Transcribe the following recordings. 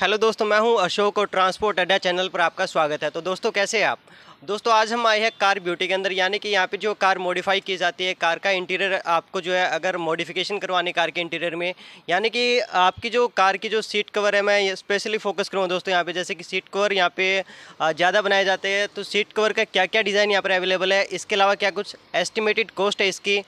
Hello दोस्तों मैं हूं अशोक और ट्रांसपोर्ट अड्डा चैनल पर आपका स्वागत है तो दोस्तों कैसे हैं आप दोस्तों आज हम आए हैं कार ब्यूटी के अंदर यानी कि यहाँ पे जो कार मॉडिफाई की जाती है कार का इंटीरियर आपको जो है अगर मॉडिफिकेशन करवाने कार के इंटीरियर में यानी कि आपकी जो कार की जो सीट कवर है मैं स्पेशली फोकस करूँ दोस्तों यहाँ पे जैसे कि सीट कवर यहाँ पे ज़्यादा बनाए जाते हैं तो सीट कवर का क्या क्या डिज़ाइन यहाँ पर अवेलेबल है इसके अलावा क्या कुछ एस्टिमेटेड कॉस्ट है इसकी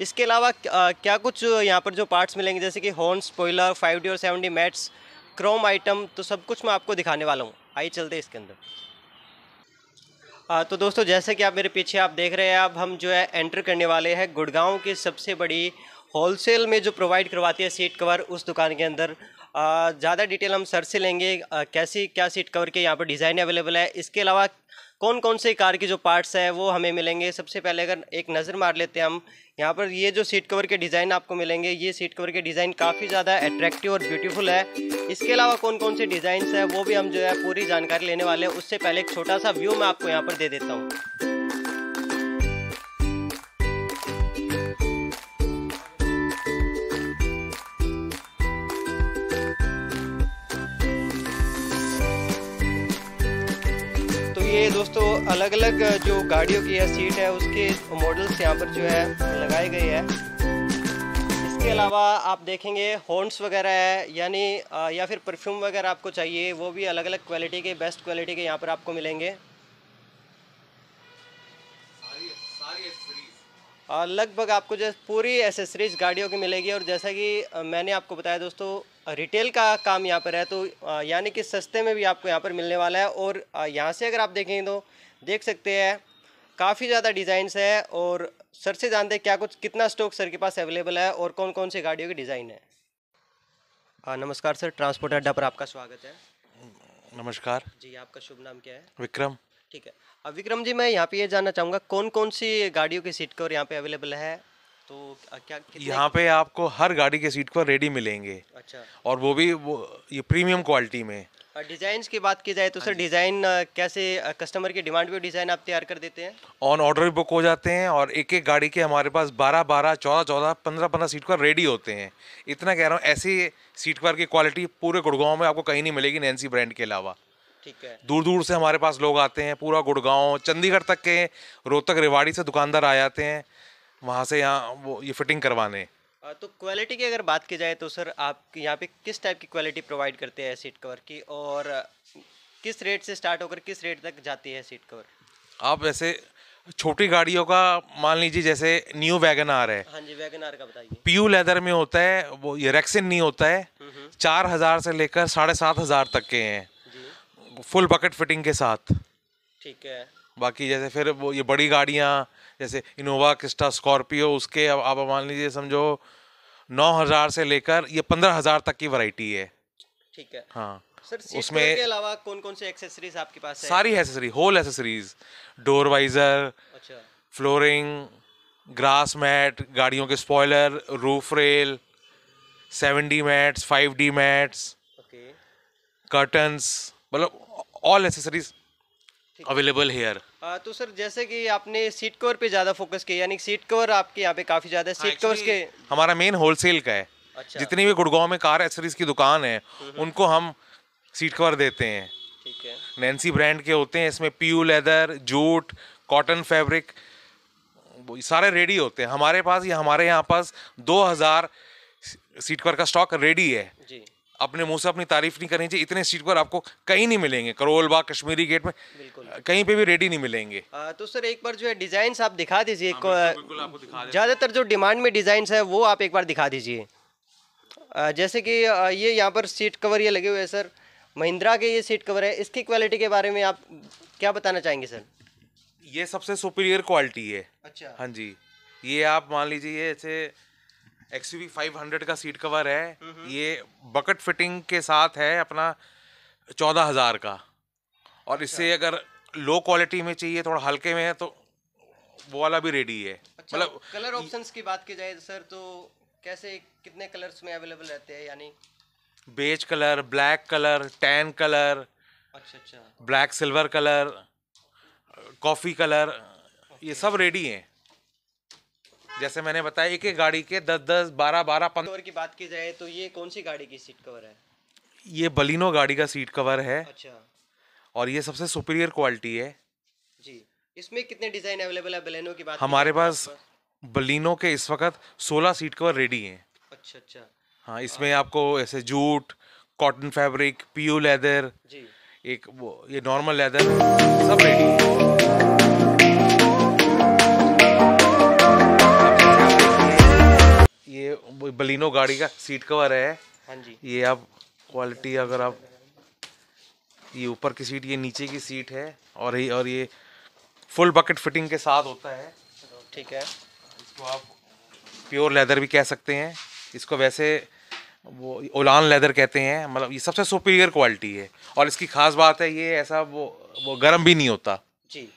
इसके अलावा क्या कुछ यहाँ पर जो पार्ट्स मिलेंगे जैसे कि हॉर्न स्पॉयलर फाइव और सेवन मैट्स क्रोम आइटम तो सब कुछ मैं आपको दिखाने वाला हूँ आइए चलते हैं इसके अंदर तो दोस्तों जैसे कि आप मेरे पीछे आप देख रहे हैं अब हम जो है एंटर करने वाले हैं गुड़गांव की सबसे बड़ी होलसेल में जो प्रोवाइड करवाती है सीट कवर उस दुकान के अंदर ज़्यादा डिटेल हम सर से लेंगे आ, कैसी क्या सीट कवर के यहाँ पर डिज़ाइन अवेलेबल है इसके अलावा कौन कौन से कार के जो पार्ट्स है वो हमें मिलेंगे सबसे पहले अगर एक नज़र मार लेते हैं हम यहाँ पर ये जो सीट कवर के डिज़ाइन आपको मिलेंगे ये सीट कवर के डिज़ाइन काफ़ी ज़्यादा अट्रैक्टिव और ब्यूटीफुल है इसके अलावा कौन कौन से डिज़ाइन है वो भी हम जो है पूरी जानकारी लेने वाले हैं उससे पहले एक छोटा सा व्यू मैं आपको यहाँ पर दे देता हूँ अलग अलग जो गाड़ियों की है सीट है उसके मॉडल्स यहाँ पर जो है लगाए गए हैं इसके अलावा आप देखेंगे हॉर्नस वगैरह है यानी या फिर परफ्यूम वगैरह आपको चाहिए वो भी अलग अलग क्वालिटी के बेस्ट क्वालिटी के यहाँ पर आपको मिलेंगे लगभग आपको जो पूरी एसेसरीज गाड़ियों की मिलेगी और जैसा कि मैंने आपको बताया दोस्तों रिटेल का काम यहाँ पर है तो यानी कि सस्ते में भी आपको यहाँ पर मिलने वाला है और यहाँ से अगर आप देखेंगे तो देख सकते हैं काफ़ी ज़्यादा डिज़ाइंस है और सर से जानते हैं क्या कुछ कितना स्टॉक सर के पास अवेलेबल है और कौन कौन सी गाड़ियों के डिज़ाइन है आ, नमस्कार सर ट्रांसपोर्ट अड्डा पर आपका स्वागत है नमस्कार जी आपका शुभ नाम क्या है विक्रम ठीक है अब विक्रम जी मैं यहाँ पे ये यह जानना चाहूँगा कौन कौन सी गाड़ियों की सीट कवर यहाँ पे अवेलेबल है तो क्या यहाँ पे आपको हर गाड़ी के सीट पर रेडी मिलेंगे अच्छा और वो भी वो ये प्रीमियम क्वालिटी में डिज़ाइन की बात की जाए तो हाँ सर डिज़ाइन कैसे कस्टमर की डिमांड पे डिज़ाइन आप तैयार कर देते हैं ऑन ऑर्डर भी बुक हो जाते हैं और एक एक गाड़ी के हमारे पास बारह बारह चौदह चौदह पंद्रह पंद्रह सीट पर रेडी होते हैं इतना कह रहा हूँ ऐसी सीट पर की क्वालिटी पूरे गुड़गांव में आपको कहीं नहीं मिलेगी नैन्सी ब्रांड के अलावा ठीक है दूर दूर से हमारे पास लोग आते हैं पूरा गुड़गांव चंडीगढ़ तक के रोहतक रेवाड़ी से दुकानदार आ जाते हैं वहाँ से यहाँ वो ये फिटिंग करवाने तो क्वालिटी की अगर बात की जाए तो सर आप यहाँ पे किस टाइप की क्वालिटी प्रोवाइड करते हैं सीट कवर की और किस रेट से स्टार्ट होकर किस रेट तक जाती है सीट कवर आप वैसे छोटी गाड़ियों का मान लीजिए जैसे न्यू वैगन आर है हाँ जी वैगन आर का बताइए पीयू लेदर में होता है वो ये रेक्सिन नहीं होता है हम्म, हम्म। चार हज़ार से लेकर साढ़े सात हज़ार तक के हैं फुल बकेट फिटिंग के साथ ठीक है बाकी जैसे फिर वो ये बड़ी गाड़ियाँ जैसे इनोवा किस्टा स्कॉर्पियो उसके अब आप मान लीजिए समझो नौ हज़ार से लेकर ये पंद्रह हज़ार तक की वैरायटी है ठीक है हाँ सर उसमें के अलावा कौन कौन से एक्सेसरीज आपके पास है सारी accessory whole accessories door visor अच्छा फ्लोरिंग ग्रास मैट गाड़ियों के spoiler roof rail seven D mats five D mats curtains मतलब ऑल एक्सेसरीज अवेलेबल हेयर तो सर जैसे कि आपने सीट कवर पे ज़्यादा फोकस किया यानी सीट कवर आपके यहाँ पे काफ़ी ज़्यादा सीट कवर के हमारा मेन होलसेल का है अच्छा। जितनी भी गुड़गांव में कार एक्सरीज की दुकान है उनको हम सीट कवर देते हैं ठीक है नैन्सी ब्रांड के होते हैं इसमें PU leather jute cotton fabric सारे रेडी होते हैं हमारे पास या हमारे यहाँ पास दो हज़ार सीट कवर का स्टॉक रेडी है जी अपने मुंह से अपनी तारीफ नहीं करनी चाहिए इतने सीट पर आपको कहीं नहीं मिलेंगे करोल बाग कश्मीरी गेट में कहीं पे भी रेडी नहीं मिलेंगे आ, तो सर एक बार जो है डिजाइन आप दिखा दीजिए हाँ, ज्यादातर जो डिमांड में डिजाइन है वो आप एक बार दिखा दीजिए जैसे कि ये यहाँ पर सीट कवर ये लगे हुए हैं सर महिंद्रा के ये सीट कवर है इसकी क्वालिटी के बारे में आप क्या बताना चाहेंगे सर ये सबसे सुपीरियर क्वालिटी है अच्छा हाँ जी ये आप मान लीजिए ये ऐसे एक्स फाइव का सीट कवर है हम्म, हम्म। ये बकेट फिटिंग के साथ है अपना चौदह हज़ार का और अच्छा। इससे अगर लो क्वालिटी में चाहिए थोड़ा हल्के में है तो वो वाला भी रेडी है अच्छा, मतलब कलर ऑप्शंस की बात की जाए सर तो कैसे कितने कलर्स में अवेलेबल रहते हैं यानी beige colour black colour tan colour अच्छा अच्छा black silver colour coffee colour ये सब रेडी हैं जैसे मैंने बताया एक एक गाड़ी के दस दस बारह बारह पंद्रह की बात की जाए तो ये कौन सी गाड़ी की सीट कवर है ये बलिनो गाड़ी का सीट कवर है अच्छा और ये सबसे सुपीरियर क्वालिटी है जी इसमें कितने डिजाइन अवेलेबल है बलिनो की बात हमारे तो पास बलिनो के इस वक्त 16 सीट कवर रेडी हैं अच्छा अच्छा हाँ इसमें आपको ऐसे jute cotton fabric PU leather जी एक वो ये नॉर्मल लेदर सब रेडी है बलिनो गाड़ी का सीट कवर है हाँ जी ये आप क्वालिटी अगर आप ये ऊपर की सीट ये नीचे की सीट है और ये और ये फुल बकेट फिटिंग के साथ होता है ठीक है इसको आप प्योर लेदर भी कह सकते हैं इसको वैसे वो ओलान लेदर कहते हैं मतलब ये सबसे सुपीरियर क्वालिटी है और इसकी खास बात है ये ऐसा वो वो गर्म भी नहीं होता जी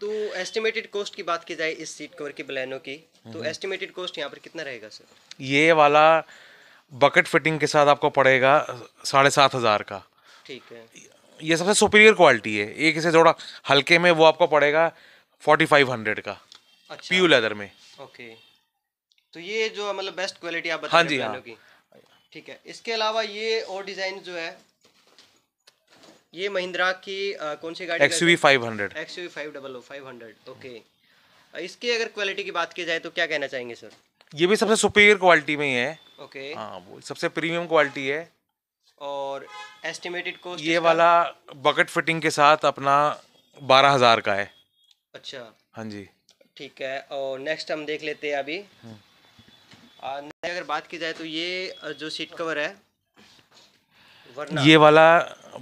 तो एस्टिमेटेड कॉस्ट की बात की जाए इस सीट कवर की ब्लैनों की तो एस्टिमेटेड हम्म। कॉस्ट यहाँ पर कितना रहेगा सर ये वाला बकेट फिटिंग के साथ आपको पड़ेगा साढ़े सात हज़ार का ठीक है ये सबसे सुपीरियर क्वालिटी है एक इसे थोड़ा हल्के में वो आपको पड़ेगा फोर्टी फाइव हंड्रेड का अच्छा। प्यू लेदर में ओके तो ये जो मतलब बेस्ट क्वालिटी आप बता हाँ जी हाँ ठीक है इसके अलावा ये और डिज़ाइन जो है ये महिंद्रा की आ, कौन सी गाड़ी X U V five hundred X U five double O five hundred okay इसकी अगर क्वालिटी की बात की जाए तो क्या कहना चाहेंगे सर ये भी सबसे सुपीरियर क्वालिटी में ही है ओके हाँ वो सबसे प्रीमियम क्वालिटी है और एस्टिमेटेड कॉस्ट ये वाला बकेट फिटिंग के साथ अपना बारह हजार का है अच्छा हाँ जी ठीक है और नेक्स्ट हम देख लेते हैं अभी आ, हम्म। अगर बात की जाए तो ये जो सीट कवर है ये वाला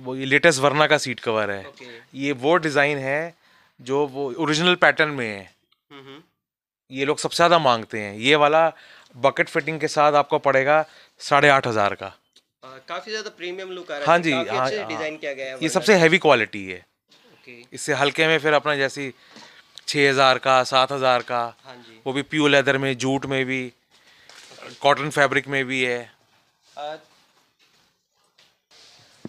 वो ये लेटेस्ट वर्ना का सीट कवर है okay. ये वो डिज़ाइन है जो वो ओरिजिनल पैटर्न में है हम्म, हम्म। ये लोग सबसे ज़्यादा मांगते हैं ये वाला बकेट फिटिंग के साथ आपको पड़ेगा साढ़े आठ हज़ार का काफ़ी ज़्यादा प्रीमियम लुक आ रहा हाँ जी हाँ डिज़ाइन हाँ। किया गया है ये सबसे हैवी क्वालिटी है इससे हल्के में फिर अपना जैसी छः हज़ार का सात हज़ार का हाँ जी। वो भी प्योर लेदर में जूट में भी कॉटन फैब्रिक में भी है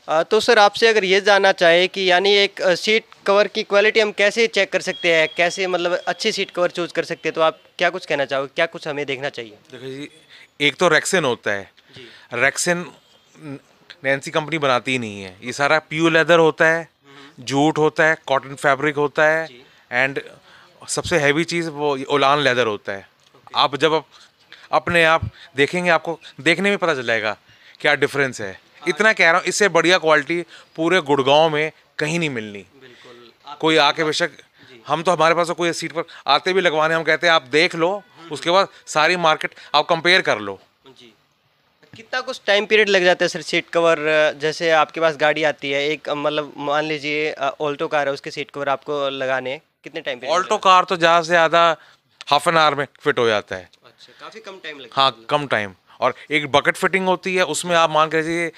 तो सर आपसे अगर ये जानना चाहे कि यानी एक सीट कवर की क्वालिटी हम कैसे चेक कर सकते हैं कैसे मतलब अच्छी सीट कवर चूज़ कर सकते हैं तो आप क्या कुछ कहना चाहोगे क्या कुछ हमें देखना चाहिए देखो जी एक तो रैक्सन होता है रैक्सन नैन्सी कंपनी बनाती ही नहीं है ये सारा प्योर लेदर होता है हम्म। जूट होता है कॉटन फैब्रिक होता है एंड सबसे हैवी चीज़ वो ओलान लेदर होता है आप जब आप अपने आप देखेंगे आपको देखने में पता चल जाएगा क्या डिफरेंस है इतना कह रहा हूँ इससे बढ़िया क्वालिटी पूरे गुड़गांव में कहीं नहीं मिलनी कोई तो आके बेशक हम तो हमारे पास तो कोई सीट पर आते भी लगवाने हम कहते हैं आप देख लो हम्म। उसके बाद सारी मार्केट आप कंपेयर कर लो कितना कुछ टाइम पीरियड लग जाता है सर सीट कवर जैसे आपके पास गाड़ी आती है एक मतलब मान लीजिए ऑल्टो कार है उसके सीट कवर आपको लगाने कितने टाइम ऑल्टो कार तो ज़्यादा से ज़्यादा हाफ एन आवर में फिट हो जाता है अच्छा काफ़ी कम टाइम लगता हाँ कम टाइम और एक बकेट फिटिंग होती है उसमें आप मान के चलिए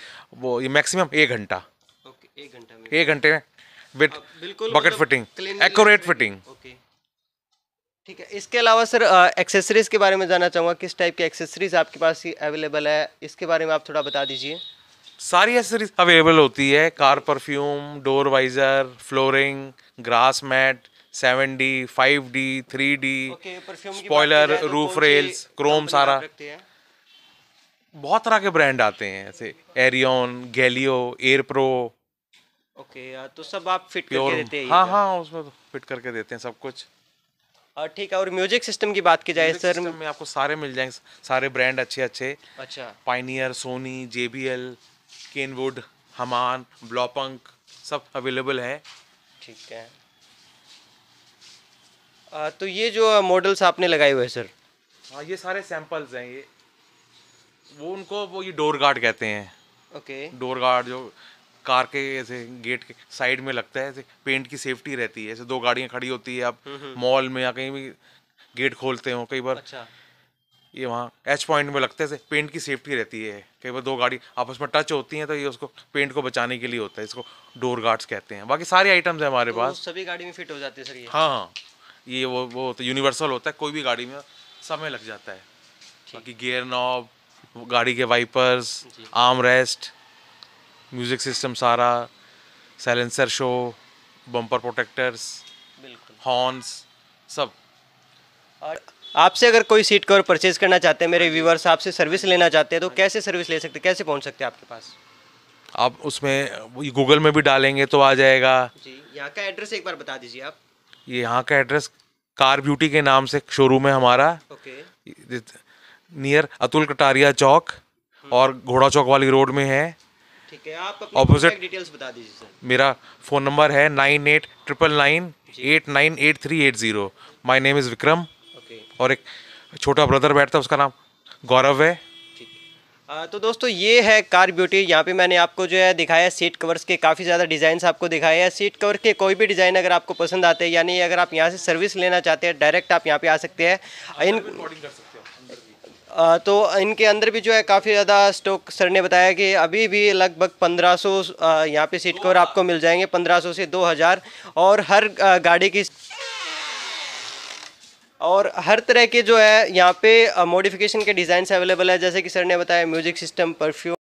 वो ये मैक्सिमम एक घंटा एक घंटे एक घंटे में with bucket fitting accurate fitting ठीक है इसके अलावा सर एक्सेसरीज के बारे में जानना चाहूँगा किस टाइप की एक्सेसरीज आपके पास अवेलेबल है इसके बारे में आप थोड़ा बता दीजिए सारी एक्सेसरीज अवेलेबल होती है car perfume door visor flooring grass mat seven D five D three D spoiler roof rails chrome सारा बहुत तरह के ब्रांड आते हैं ऐसे एरियन गैलियो एयर प्रो ओके तो सब आप फिट करके देते हैं हाँ हाँ उसमें तो फिट करके देते हैं सब कुछ ठीक है और म्यूजिक सिस्टम की बात की जाए सर में आपको सारे मिल जाएंगे सारे ब्रांड अच्छे अच्छे अच्छा Pioneer Sony J B L Kenwood Harman Blaupunkt सब अवेलेबल है ठीक है आ, तो ये जो मॉडल्स आपने लगाए हुए हैं सर हाँ ये सारे सैंपल्स हैं ये वो उनको वो ये डोर गार्ड कहते हैं ओके डोर गार्ड जो कार के ऐसे गेट के साइड में लगता है ऐसे पेंट की सेफ्टी रहती है ऐसे दो गाड़ियाँ खड़ी होती है आप मॉल हम्म, हम्म। में या कहीं भी गेट खोलते हो कई बार अच्छा ये वहाँ एच पॉइंट में लगते हैं पेंट की सेफ्टी रहती है कई बार दो गाड़ी आपस में टच होती हैं तो ये उसको पेंट को बचाने के लिए होता है इसको डोर गार्ड्स कहते हैं बाकी सारे आइटम्स हैं हमारे तो पास सभी गाड़ी में फिट हो जाते हैं सर ये हाँ हाँ ये वो वो होता है यूनिवर्सल होता है कोई भी गाड़ी में समय लग जाता है बाकी गियर नॉब गाड़ी के wipers arm rest music system सारा silencer show bumper protectors horns सब और आपसे अगर कोई सीट कवर परचेज करना चाहते हैं मेरे हाँ व्यूवर्स आपसे सर्विस लेना चाहते हैं तो हाँ कैसे सर्विस ले सकते कैसे पहुंच सकते हैं आपके पास आप उसमें गूगल में भी डालेंगे तो आ जाएगा जी यहाँ का एड्रेस एक बार बता दीजिए आप ये यहाँ का एड्रेस कार ब्यूटी के नाम से शोरूम है हमारा ओके नियर अतुल कटारिया चौक और घोड़ा चौक वाली रोड में है ठीक है आप ऑपोजिट डिटेल्स बता दीजिए सर मेरा फ़ोन नंबर है nine eight triple nine eight nine eight three eight zero my name is Vikram okay और एक छोटा ब्रदर बैठता है उसका नाम गौरव है तो दोस्तों ये है कार ब्यूटी यहाँ पे मैंने आपको जो है दिखाया सीट कवर्स के काफ़ी ज़्यादा डिज़ाइन आपको दिखाए हैं सीट कवर के कोई भी डिज़ाइन अगर आपको पसंद आते हैं यानी अगर आप यहाँ से सर्विस लेना चाहते हैं डायरेक्ट आप यहाँ पे आ सकते हैं इन तो इनके अंदर भी जो है काफ़ी ज़्यादा स्टॉक सर ने बताया कि अभी भी लगभग 1500 सौ यहाँ पे सीट कवर आपको मिल जाएंगे 1500 से 2000 और हर गाड़ी की और हर तरह के जो है यहाँ पे मॉडिफिकेशन के डिज़ाइन अवेलेबल है जैसे कि सर ने बताया म्यूजिक सिस्टम परफ्यूम